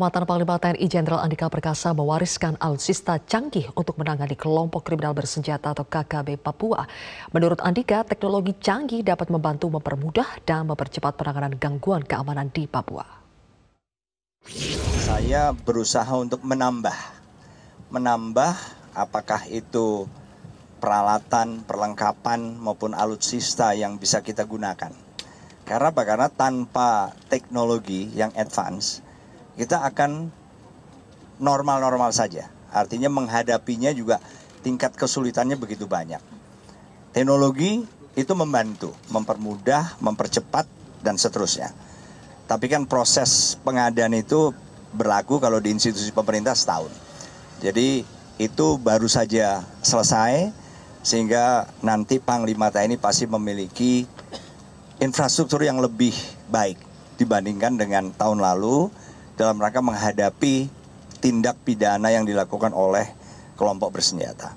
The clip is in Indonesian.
Mantan Panglima TNI Jenderal Andika Perkasa mewariskan alutsista canggih untuk menangani kelompok kriminal bersenjata atau KKB Papua. Menurut Andika, teknologi canggih dapat membantu mempermudah dan mempercepat penanganan gangguan keamanan di Papua. Saya berusaha untuk menambah, menambah apakah itu peralatan, perlengkapan maupun alutsista yang bisa kita gunakan. Karena apa? Karena tanpa teknologi yang advance, kita akan normal-normal saja. Artinya menghadapinya juga tingkat kesulitannya begitu banyak. Teknologi itu membantu, mempermudah, mempercepat, dan seterusnya. Tapi kan proses pengadaan itu berlaku kalau di institusi pemerintah setahun. Jadi itu baru saja selesai sehingga nanti Panglima TNI pasti memiliki infrastruktur yang lebih baik dibandingkan dengan tahun lalu dalam rangka menghadapi tindak pidana yang dilakukan oleh kelompok bersenjata